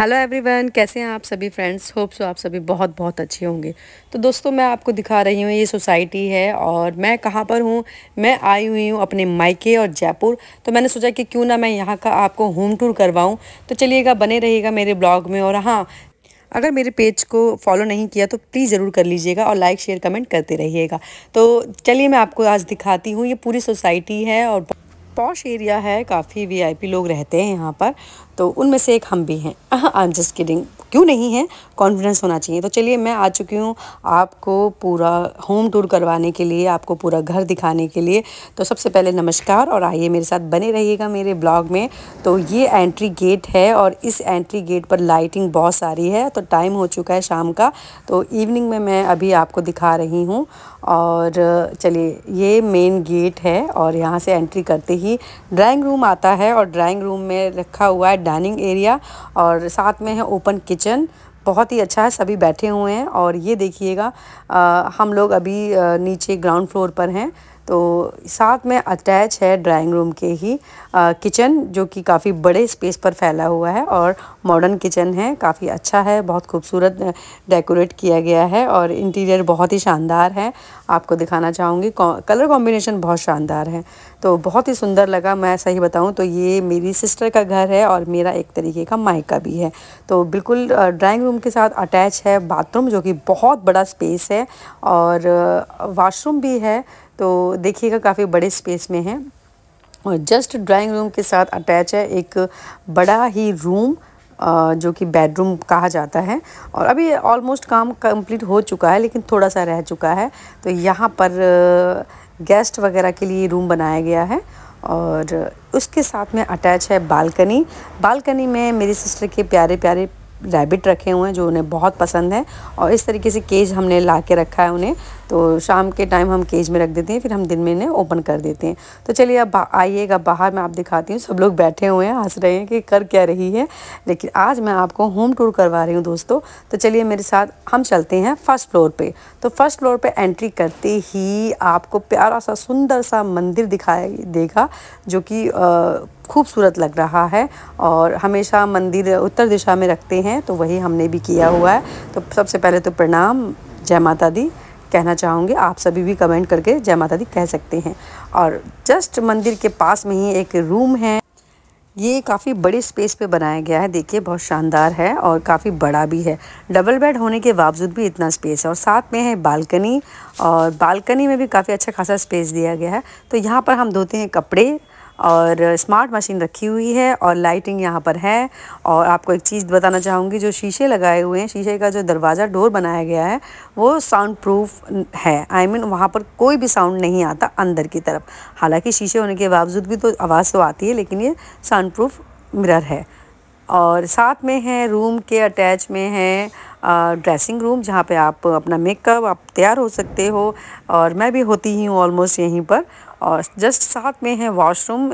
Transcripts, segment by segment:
hello everyone कैसे हैं आप सभी फ्रेंड्स होप सो आप सभी बहुत बहुत अच्छे होंगे तो दोस्तों मैं आपको दिखा रही हूँ ये सोसाइटी है और मैं कहाँ पर हूँ मैं आई हुई हूँ अपने मायके और जयपुर तो मैंने सोचा कि क्यों ना मैं यहाँ का आपको होम टूर करवाऊँ तो चलिएगा बने रहिएगा मेरे ब्लॉग में और हाँ अगर मेरे पेज को फॉलो नहीं किया तो प्लीज़ ज़रूर कर लीजिएगा और लाइक शेयर कमेंट करते रहिएगा तो चलिए मैं आपको आज दिखाती हूँ ये पूरी सोसाइटी है और पॉश एरिया है काफ़ी वीआईपी लोग रहते हैं यहाँ पर तो उनमें से एक हम भी हैं आई एम जस्ट किडिंग क्यों नहीं है कॉन्फिडेंस होना चाहिए तो चलिए मैं आ चुकी हूँ आपको पूरा होम टूर करवाने के लिए आपको पूरा घर दिखाने के लिए तो सबसे पहले नमस्कार और आइए मेरे साथ बने रहिएगा मेरे ब्लॉग में तो ये एंट्री गेट है और इस एंट्री गेट पर लाइटिंग बहुत सारी है तो टाइम हो चुका है शाम का तो इवनिंग में मैं अभी आपको दिखा रही हूँ और चलिए ये मेन गेट है और यहाँ से एंट्री करते ही ड्राइंग रूम आता है और ड्राइंग रूम में रखा हुआ है डाइनिंग एरिया और साथ में है ओपन किचन religion बहुत ही अच्छा है सभी बैठे हुए हैं और ये देखिएगा हम लोग अभी नीचे ग्राउंड फ्लोर पर हैं तो साथ में अटैच है ड्राइंग रूम के ही किचन जो कि काफ़ी बड़े स्पेस पर फैला हुआ है और मॉडर्न किचन है काफ़ी अच्छा है बहुत खूबसूरत डेकोरेट किया गया है और इंटीरियर बहुत ही शानदार है आपको दिखाना चाहूँगी कलर कॉम्बिनेशन बहुत शानदार है तो बहुत ही सुंदर लगा मैं सही बताऊँ तो ये मेरी सिस्टर का घर है और मेरा एक तरीके का मायका भी है तो बिल्कुल ड्राइंग रूम बाथरूम के साथ अटैच है बाथरूम जो कि बहुत बड़ा स्पेस है और वाशरूम भी है तो देखिएगा काफ़ी बड़े स्पेस में है और जस्ट ड्राइंग रूम के साथ अटैच है एक बड़ा ही रूम जो कि बेडरूम कहा जाता है और अभी ऑलमोस्ट काम कंप्लीट हो चुका है लेकिन थोड़ा सा रह चुका है तो यहाँ पर गेस्ट वगैरह के लिए रूम बनाया गया है और उसके साथ में अटैच है बालकनी बालकनी में मेरी सिस्टर के प्यारे प्यारे रैबिट रखे हुए हैं जो उन्हें बहुत पसंद है और इस तरीके से केज हमने ला के रखा है उन्हें तो शाम के टाइम हम केज में रख देते हैं फिर हम दिन में इन्हें ओपन कर देते हैं तो चलिए अब आइएगा बाहर मैं आप दिखाती हूँ सब लोग बैठे हुए हैं हंस रहे हैं कि कर क्या रही है लेकिन आज मैं आपको होम टूर करवा रही हूँ दोस्तों तो चलिए मेरे साथ हम चलते हैं फर्स्ट फ्लोर पर तो फर्स्ट फ्लोर पर एंट्री करते ही आपको प्यारा सा सुंदर सा मंदिर दिखाई देगा जो कि खूबसूरत लग रहा है और हमेशा मंदिर उत्तर दिशा में रखते हैं तो वही हमने भी किया हुआ है तो सबसे पहले तो प्रणाम जय माता दी कहना चाहूँगी आप सभी भी कमेंट करके जय माता दी कह सकते हैं और जस्ट मंदिर के पास में ही एक रूम है ये काफ़ी बड़े स्पेस पे बनाया गया है देखिए बहुत शानदार है और काफ़ी बड़ा भी है डबल बेड होने के बावजूद भी इतना स्पेस है और साथ में है बालकनी और बालकनी में भी काफ़ी अच्छा खासा स्पेस दिया गया है तो यहाँ पर हम धोते हैं कपड़े और स्मार्ट मशीन रखी हुई है और लाइटिंग यहाँ पर है और आपको एक चीज़ बताना चाहूँगी जो शीशे लगाए हुए हैं शीशे का जो दरवाज़ा डोर बनाया गया है वो साउंड प्रूफ है आई I मीन mean, वहाँ पर कोई भी साउंड नहीं आता अंदर की तरफ हालांकि शीशे होने के बावजूद भी तो आवाज़ तो आती है लेकिन ये साउंड प्रूफ मिरर है और साथ में है रूम के अटैच में है ड्रेसिंग रूम जहाँ पे आप अपना मेकअप आप तैयार हो सकते हो और मैं भी होती ही हूँ ऑलमोस्ट यहीं पर और जस्ट साथ में है वॉशरूम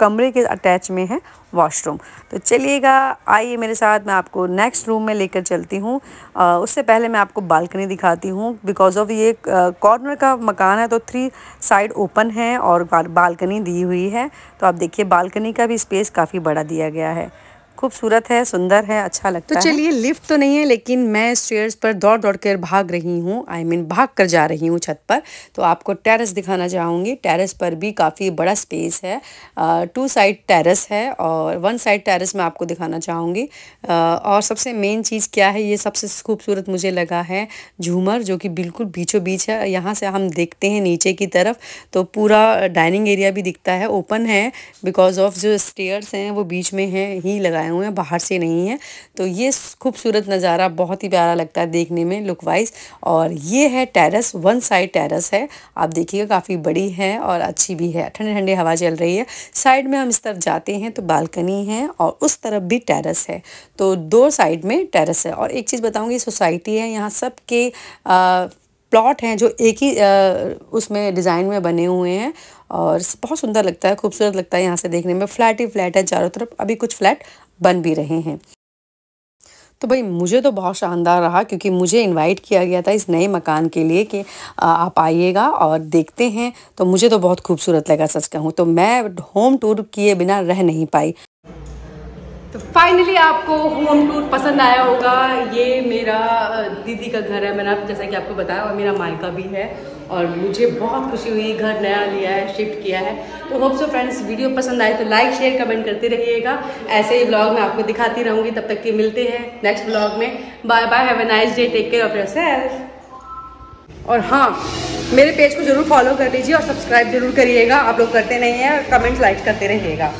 कमरे के अटैच में है वॉशरूम तो चलिएगा आइए मेरे साथ मैं आपको नेक्स्ट रूम में लेकर चलती हूँ उससे पहले मैं आपको बालकनी दिखाती हूँ बिकॉज ऑफ ये कॉर्नर का मकान है तो थ्री साइड ओपन है और बालकनी दी हुई है तो आप देखिए बालकनी का भी स्पेस काफ़ी बड़ा दिया गया है खूबसूरत है सुंदर है अच्छा तो लगता तो है तो चलिए लिफ्ट तो नहीं है लेकिन मैं स्टेयर्स पर दौड़ दौड़ कर भाग रही हूँ आई I मीन mean, भाग कर जा रही हूँ छत पर तो आपको टेरेस दिखाना चाहूँगी टेरेस पर भी काफ़ी बड़ा स्पेस है टू साइड टेरेस है और वन साइड टेरेस मैं आपको दिखाना चाहूँगी और सबसे मेन चीज़ क्या है ये सबसे खूबसूरत मुझे लगा है झूमर जो कि बिल्कुल बीचों बीच है यहाँ से हम देखते हैं नीचे की तरफ तो पूरा डाइनिंग एरिया भी दिखता है ओपन है बिकॉज ऑफ जो स्टेयर्स हैं वो बीच में हैं ही लगाए आए हुए हैं बाहर से नहीं है तो ये खूबसूरत नज़ारा बहुत ही प्यारा लगता है देखने में लुक वाइज और ये है टेरेस वन साइड टेरेस है आप देखिएगा काफ़ी बड़ी है और अच्छी भी है ठंडी ठंडी हवा चल रही है साइड में हम इस तरफ जाते हैं तो बालकनी है और उस तरफ भी टेरस है तो दो साइड में टेरस है और एक चीज़ बताऊँगी सोसाइटी है यहाँ सब के प्लॉट हैं जो एक ही उसमें डिज़ाइन में बने हुए हैं और बहुत सुंदर लगता है खूबसूरत लगता है यहाँ से देखने में फ्लैट ही फ्लैट है चारों तरफ अभी कुछ फ्लैट बन भी रहे हैं तो भाई मुझे तो बहुत शानदार रहा क्योंकि मुझे इनवाइट किया गया था इस नए मकान के लिए कि आप आइएगा और देखते हैं तो मुझे तो बहुत खूबसूरत लगा सच कहूँ तो मैं होम टूर किए बिना रह नहीं पाई तो फाइनली आपको होम टूर पसंद आया होगा ये मेरा दीदी का घर है मैंने आप जैसा कि आपको बताया और मेरा मायका भी है और मुझे बहुत खुशी हुई घर नया लिया है शिफ्ट किया है तो होप सो फ्रेंड्स वीडियो पसंद आए तो लाइक शेयर कमेंट करते रहिएगा ऐसे ही ब्लॉग में आपको दिखाती रहूँगी तब तक के मिलते हैं नेक्स्ट ब्लॉग में bye bye have a nice day take care of yourself और हाँ मेरे पेज को जरूर फॉलो कर लीजिए और सब्सक्राइब जरूर करिएगा आप लोग करते नहीं हैं और कमेंट्स लाइक करते रहिएगा